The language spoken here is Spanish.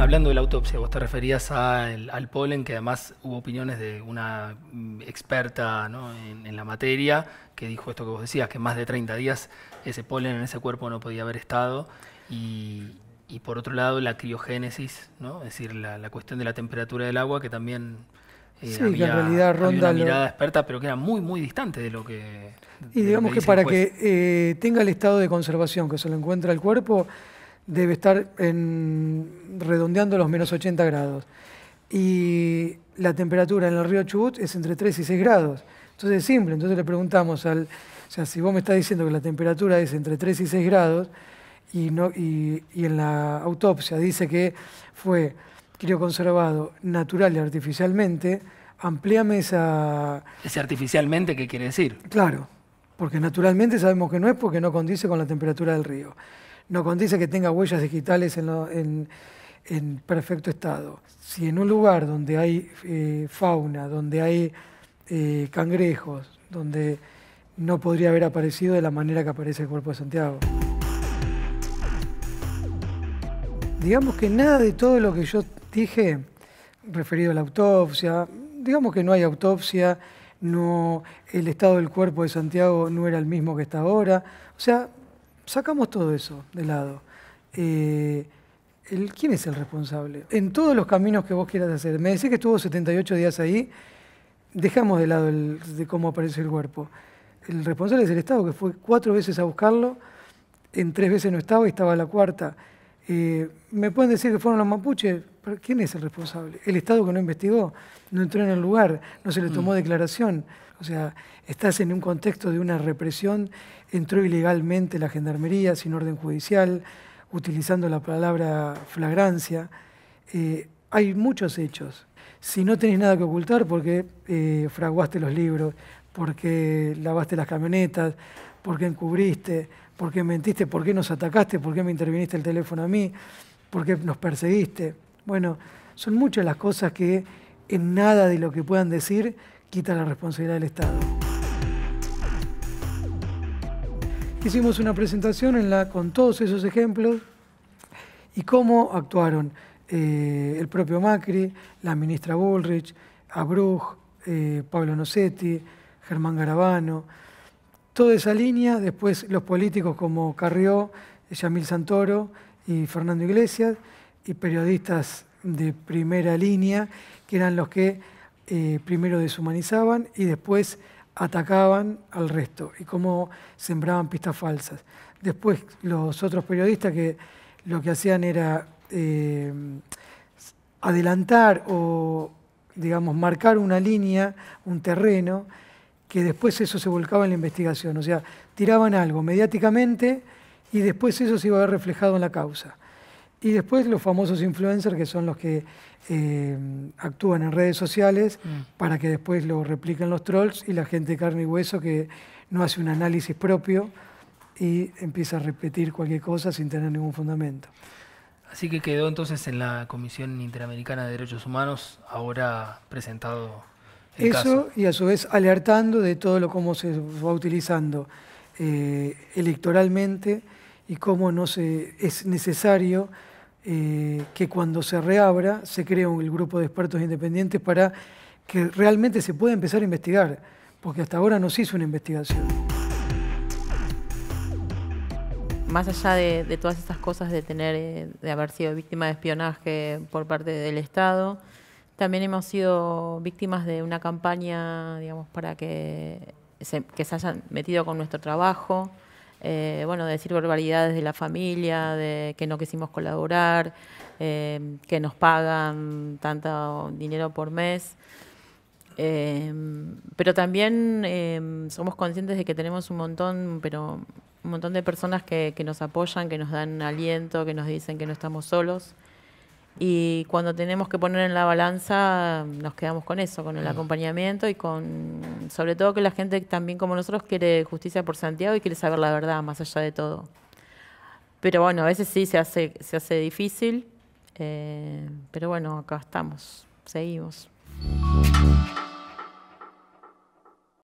Hablando de la autopsia, vos te referías al, polen, que además hubo opiniones de una mm, experta ¿no? en, la materia que dijo esto que vos decías, que más de 30 días ese polen en ese cuerpo no podía haber estado. Y, por otro lado, la criogénesis, ¿no? es decir, la, cuestión de la temperatura del agua, que también eh, sí, realidad ronda mirada experta, pero que era muy, muy distante de lo que. Y digamos que, para que eh, tenga el estado de conservación que se lo encuentra el cuerpo debe estar redondeando los menos 80 grados. Y la temperatura en el río Chubut es entre 3 y 6 grados. Entonces es simple, entonces le preguntamos al... O sea, si vos me estás diciendo que la temperatura es entre 3 y 6 grados y, no, y, en la autopsia dice que fue crioconservado natural y artificialmente, amplíame esa... ¿Ese artificialmente qué quiere decir? Claro, porque naturalmente sabemos que no es porque no condice con la temperatura del río no condice que tenga huellas digitales en, perfecto estado. Si en un lugar donde hay eh, fauna, donde hay eh, cangrejos, donde no podría haber aparecido de la manera que aparece el cuerpo de Santiago. Digamos que nada de todo lo que yo dije referido a la autopsia, digamos que no hay autopsia, no, el estado del cuerpo de Santiago no era el mismo que está ahora. O sea, sacamos todo eso de lado. Eh, ¿Quién es el responsable? En todos los caminos que vos quieras hacer. Me decís que estuvo 78 días ahí, dejamos de lado de cómo aparece el cuerpo. El responsable es el Estado, que fue cuatro veces a buscarlo, en tres veces no estaba y estaba la cuarta. Eh, ¿Me pueden decir que fueron los mapuches? ¿Pero ¿Quién es el responsable? El Estado que no investigó, no entró en el lugar, no se le tomó mm. declaración. O sea, estás en un contexto de una represión, entró ilegalmente la gendarmería sin orden judicial, utilizando la palabra flagrancia. Eh, hay muchos hechos. Si no tenés nada que ocultar, porque eh, fraguaste los libros, porque lavaste las camionetas, por qué encubriste, por qué mentiste, por qué nos atacaste, por qué me interviniste el teléfono a mí, por qué nos perseguiste. Bueno, son muchas las cosas que en nada de lo que puedan decir quita la responsabilidad del Estado. Hicimos una presentación en la, con todos esos ejemplos y cómo actuaron eh, el propio Macri, la ministra Bullrich, Abruj, eh, Pablo Nocetti, Germán Garabano toda esa línea, después los políticos como Carrió, Yamil Santoro y Fernando Iglesias, y periodistas de primera línea, que eran los que eh, primero deshumanizaban y después atacaban al resto, y cómo sembraban pistas falsas. Después los otros periodistas que lo que hacían era eh, adelantar o, digamos, marcar una línea, un terreno, que después eso se volcaba en la investigación. O sea, tiraban algo mediáticamente y después eso se iba a ver reflejado en la causa. Y después los famosos influencers, que son los que eh, actúan en redes sociales mm. para que después lo repliquen los trolls y la gente carne y hueso que no hace un análisis propio y empieza a repetir cualquier cosa sin tener ningún fundamento. Así que quedó entonces en la Comisión Interamericana de Derechos Humanos, ahora presentado eso y a su vez alertando de todo lo cómo se va utilizando eh, electoralmente y cómo no es necesario eh, que cuando se reabra se crea un grupo de expertos independientes para que realmente se pueda empezar a investigar, porque hasta ahora no se hizo una investigación. Más allá de, de todas estas cosas de tener, eh, de haber sido víctima de espionaje por parte del Estado, también hemos sido víctimas de una campaña, digamos, para que se, hayan metido con nuestro trabajo, eh, bueno, decir barbaridades de la familia, de que no quisimos colaborar, eh, que nos pagan tanto dinero por mes. Eh, pero también somos conscientes de que tenemos un montón, pero un montón de personas que nos apoyan, que nos dan aliento, que nos dicen que no estamos solos y cuando tenemos que poner en la balanza nos quedamos con eso, con el mm. acompañamiento y con sobre todo que la gente también como nosotros quiere justicia por Santiago y quiere saber la verdad más allá de todo. Pero bueno, a veces sí se hace, se hace difícil, eh, pero bueno, acá estamos, seguimos.